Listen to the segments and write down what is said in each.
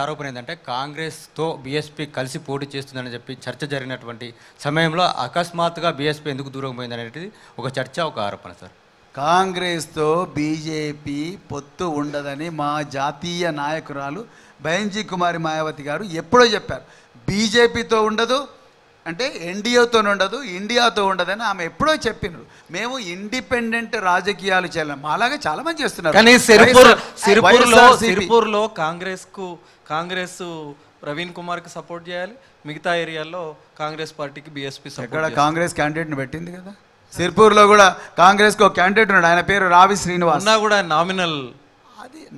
ఆరోపణ ఏంటంటే కాంగ్రెస్తో బీఎస్పీ కలిసి పోటీ చేస్తుందని చెప్పి చర్చ జరిగినటువంటి సమయంలో అకస్మాత్తుగా బీఎస్పీ ఎందుకు దూరం పోయిందనేది ఒక చర్చ ఒక ఆరోపణ సార్ కాంగ్రెస్తో బీజేపీ పొత్తు ఉండదని మా జాతీయ నాయకురాలు బయంజీ కుమారి మాయావతి గారు ఎప్పుడో చెప్పారు బీజేపీతో ఉండదు అంటే ఎన్డీఏతో ఉండదు ఇండియాతో ఉండదని ఆమె ఎప్పుడో చెప్పినారు మేము ఇండిపెండెంట్ రాజకీయాలు చేయలేము అలాగే చాలా మంది చేస్తున్నారు కానీ సిరిపూర్ సిరిపూర్లో సిరిపూర్లో కాంగ్రెస్కు కాంగ్రెస్ ప్రవీణ్ కుమార్కి సపోర్ట్ చేయాలి మిగతా ఏరియాల్లో కాంగ్రెస్ పార్టీకి బీఎస్పీ ఎక్కడ కాంగ్రెస్ క్యాండిడేట్ని పెట్టింది కదా సిరిపూర్లో కూడా కాంగ్రెస్కి ఒక క్యాండిడేట్ ఉన్నాడు ఆయన పేరు రావి శ్రీనివాస్ కూడా నామినల్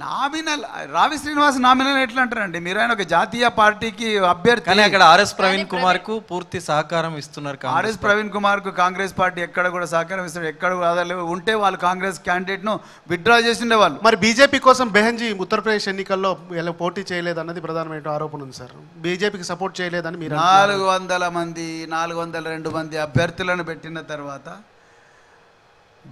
నామినల్ రావి శ్రీనివాస్ నామినల్ ఎట్లా అంటారండి మీరు ఆయన ఒక జాతీయ పార్టీకి అభ్యర్థి కానీ అక్కడ ఆర్ఎస్ ప్రవీణ్ కుమార్ కు పూర్తి సహకారం ఇస్తున్నారు ఆర్ఎస్ ప్రవీణ్ కుమార్ కు కాంగ్రెస్ పార్టీ ఎక్కడ కూడా సహకారం ఇస్తున్నారు ఎక్కడ ఉంటే వాళ్ళు కాంగ్రెస్ క్యాండిడేట్ ను విత్డ్రా చేసిండే వాళ్ళు మరి బీజేపీ కోసం బెహంజీ ఉత్తరప్రదేశ్ ఎన్నికల్లో ఎలా పోటీ చేయలేదు అన్నది ప్రధానమైన ఆరోపణ ఉంది సార్ బీజేపీకి సపోర్ట్ చేయలేదని మీరు నాలుగు వందల మంది నాలుగు వందల రెండు మంది అభ్యర్థులను పెట్టిన తర్వాత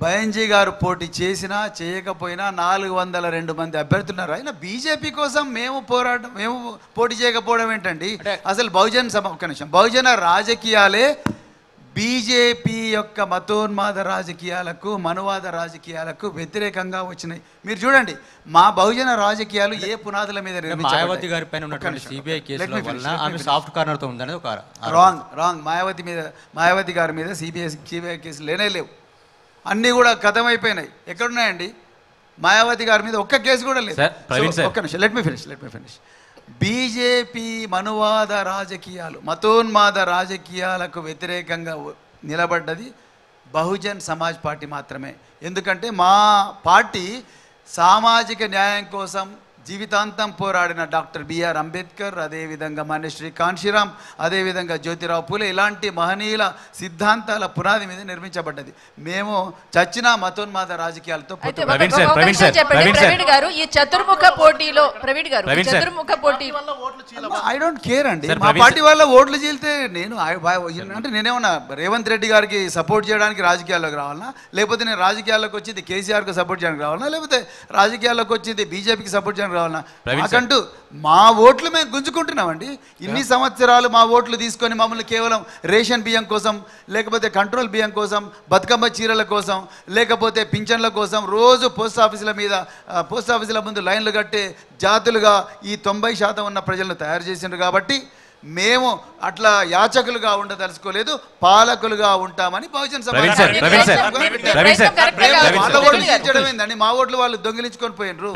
బయంజీ గారు పోటీ చేసినా చేయకపోయినా నాలుగు వందల రెండు మంది అభ్యర్థులున్నారు అయినా బీజేపీ కోసం మేము పోరాటం మేము పోటీ చేయకపోవడం ఏంటండి అసలు బహుజన సమ ఒక్క నిమిషం బహుజన రాజకీయాలే బీజేపీ యొక్క మతోన్మాద రాజకీయాలకు మనువాద రాజకీయాలకు వ్యతిరేకంగా వచ్చినాయి మీరు చూడండి మా బహుజన రాజకీయాలు ఏ పునాదుల మీద మాయావతి గారి పైన ఉన్నటువంటి సిబిఐ సాఫ్ట్ కార్నర్తో ఉందనేది ఒక రాంగ్ రాంగ్ మాయావతి మీద మాయావతి గారి మీద సిబిఐ సిబిఐ కేసులు లేనే లేవు అన్నీ కూడా గతమైపోయినాయి ఎక్కడున్నాయండి మాయావతి గారి మీద ఒక్క కేసు కూడా లేదు ఒక్క నిమిషం let me finish let me finish BJP మనువాద రాజకీయాలు మతోన్మాద రాజకీయాలకు వ్యతిరేకంగా నిలబడ్డది బహుజన్ సమాజ్ పార్టీ మాత్రమే ఎందుకంటే మా పార్టీ సామాజిక న్యాయం కోసం జీవితాంతం పోరాడిన డాక్టర్ బిఆర్ అంబేద్కర్ అదేవిధంగా శ్రీ కాన్షిరామ్ అదేవిధంగా జ్యోతిరావు పూలే ఇలాంటి మహనీయుల సిద్ధాంతాల పునాది మీద నిర్మించబడ్డది మేము చచ్చిన మతోన్మాద రాజకీయాలతో చతుర్ముఖ పోటీలో ఐ డోంట్ కేర్ అండి మా పార్టీ వల్ల ఓట్లు చీలితే నేను అంటే నేనేమన్నా రేవంత్ రెడ్డి గారికి సపోర్ట్ చేయడానికి రాజకీయాల్లోకి రావాలన్నా లేకపోతే నేను రాజకీయాల్లోకి వచ్చింది కేసీఆర్కి సపోర్ట్ చేయడానికి రావాలన్నా లేకపోతే రాజకీయాల్లోకి వచ్చింది బీజేపీకి సపోర్ట్ చేయడానికి అధికారం రావాలన్నా మాకంటూ మా ఓట్లు మేము గుంజుకుంటున్నామండి ఇన్ని సంవత్సరాలు మా ఓట్లు తీసుకొని మమ్మల్ని కేవలం రేషన్ బియ్యం కోసం లేకపోతే కంట్రోల్ బియ్యం కోసం బతుకమ్మ చీరల కోసం లేకపోతే పింఛన్ల కోసం రోజు పోస్ట్ ఆఫీసుల మీద పోస్ట్ ఆఫీసుల ముందు లైన్లు కట్టే జాతులుగా ఈ తొంభై శాతం ఉన్న ప్రజలను తయారు చేసిండ్రు కాబట్టి మేము అట్లా యాచకులుగా ఉండదలుచుకోలేదు పాలకులుగా ఉంటామని బహుజన్ సభ మా ఓట్లు వాళ్ళు దొంగిలించుకొని పోయినరు